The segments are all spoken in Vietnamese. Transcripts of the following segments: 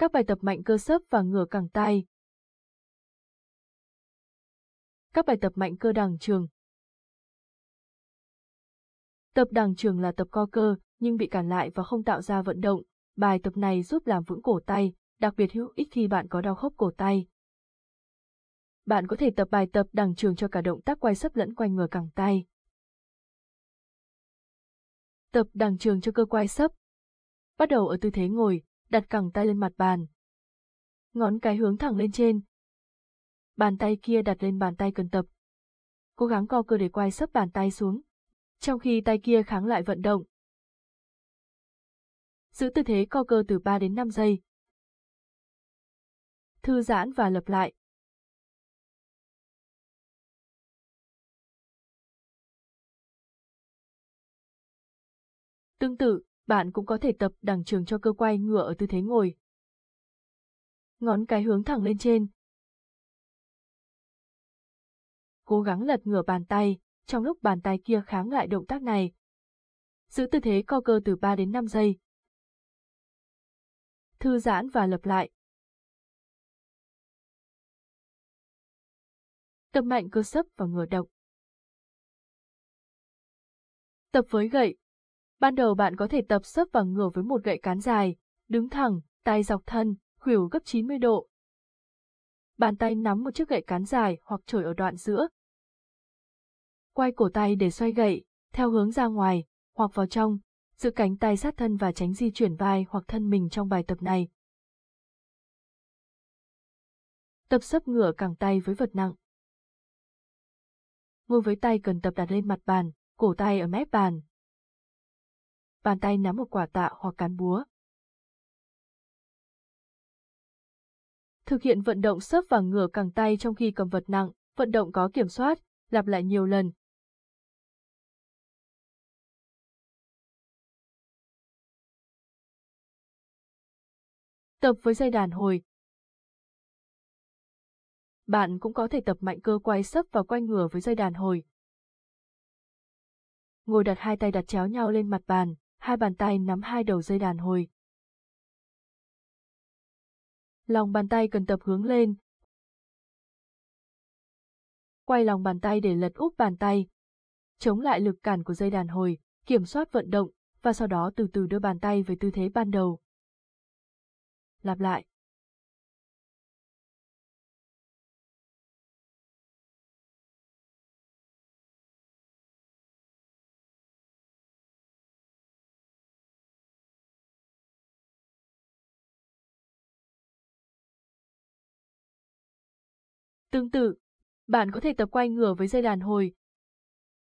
Các bài tập mạnh cơ sấp và ngửa cẳng tay. Các bài tập mạnh cơ đằng trường. Tập đằng trường là tập co cơ, nhưng bị cản lại và không tạo ra vận động. Bài tập này giúp làm vững cổ tay, đặc biệt hữu ích khi bạn có đau khớp cổ tay. Bạn có thể tập bài tập đằng trường cho cả động tác quay sấp lẫn quay ngửa cẳng tay. Tập đằng trường cho cơ quay sấp. Bắt đầu ở tư thế ngồi, đặt cẳng tay lên mặt bàn. Ngón cái hướng thẳng lên trên. Bàn tay kia đặt lên bàn tay cần tập. Cố gắng co cơ để quay sấp bàn tay xuống, trong khi tay kia kháng lại vận động. Giữ tư thế co cơ từ 3 đến 5 giây. Thư giãn và lặp lại. Tương tự, bạn cũng có thể tập đằng trường cho cơ quay ngựa ở tư thế ngồi. Ngón cái hướng thẳng lên trên. Cố gắng lật ngửa bàn tay, trong lúc bàn tay kia kháng lại động tác này. Giữ tư thế co cơ từ 3 đến 5 giây. Thư giãn và lặp lại. Tập mạnh cơ sấp và ngửa động. Tập với gậy, Ban đầu bạn có thể tập sấp và ngửa với một gậy cán dài, đứng thẳng, tay dọc thân, khuỷu gấp 90 độ. Bàn tay nắm một chiếc gậy cán dài hoặc chổi ở đoạn giữa. Quay cổ tay để xoay gậy, theo hướng ra ngoài, hoặc vào trong, giữ cánh tay sát thân và tránh di chuyển vai hoặc thân mình trong bài tập này. Tập sấp ngửa cẳng tay với vật nặng. Ngồi với tay cần tập đặt lên mặt bàn, cổ tay ở mép bàn, bàn tay nắm một quả tạ hoặc cán búa. Thực hiện vận động sấp và ngửa cẳng tay trong khi cầm vật nặng, vận động có kiểm soát, lặp lại nhiều lần, tập với dây đàn hồi. Bạn cũng có thể tập mạnh cơ quay sấp và quay ngửa với dây đàn hồi. Ngồi đặt hai tay đặt chéo nhau lên mặt bàn, hai bàn tay nắm hai đầu dây đàn hồi. Lòng bàn tay cần tập hướng lên. Quay lòng bàn tay để lật úp bàn tay. Chống lại lực cản của dây đàn hồi, kiểm soát vận động, và sau đó từ từ đưa bàn tay về tư thế ban đầu. Lặp lại. Tương tự, bạn có thể tập quay ngửa với dây đàn hồi.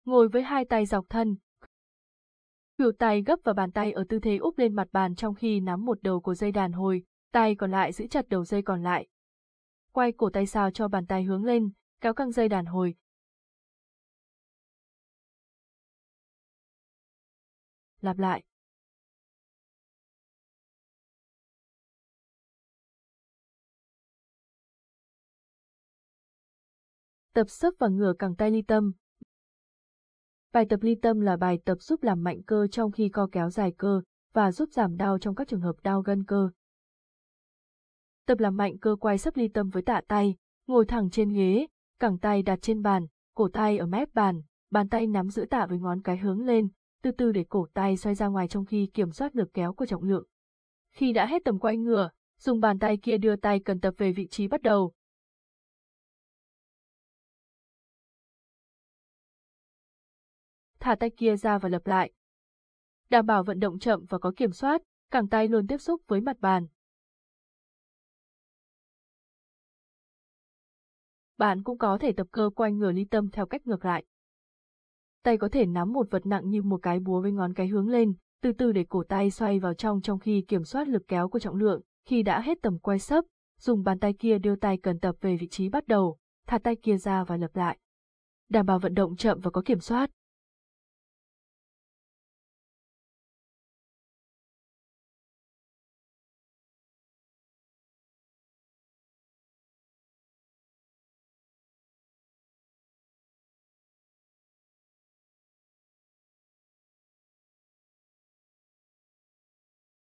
Ngồi với hai tay dọc thân. Khỉu tay gấp vào bàn tay ở tư thế úp lên mặt bàn trong khi nắm một đầu của dây đàn hồi, tay còn lại giữ chặt đầu dây còn lại. Quay cổ tay sao cho bàn tay hướng lên, kéo căng dây đàn hồi. Lặp lại. tập sấp và ngửa cẳng tay ly tâm. Bài tập ly tâm là bài tập giúp làm mạnh cơ trong khi co kéo dài cơ và giúp giảm đau trong các trường hợp đau gân cơ. Tập làm mạnh cơ quay sấp ly tâm với tạ tay, ngồi thẳng trên ghế, cẳng tay đặt trên bàn, cổ tay ở mép bàn, bàn tay nắm giữ tạ với ngón cái hướng lên, từ từ để cổ tay xoay ra ngoài trong khi kiểm soát lực kéo của trọng lượng. Khi đã hết tầm quay ngửa, dùng bàn tay kia đưa tay cần tập về vị trí bắt đầu, thả tay kia ra và lập lại. Đảm bảo vận động chậm và có kiểm soát, cẳng tay luôn tiếp xúc với mặt bàn. Bạn cũng có thể tập cơ quay ngửa ly tâm theo cách ngược lại. Tay có thể nắm một vật nặng như một cái búa với ngón cái hướng lên, từ từ để cổ tay xoay vào trong trong khi kiểm soát lực kéo của trọng lượng, khi đã hết tầm quay sấp, dùng bàn tay kia đưa tay cần tập về vị trí bắt đầu, thả tay kia ra và lập lại. Đảm bảo vận động chậm và có kiểm soát.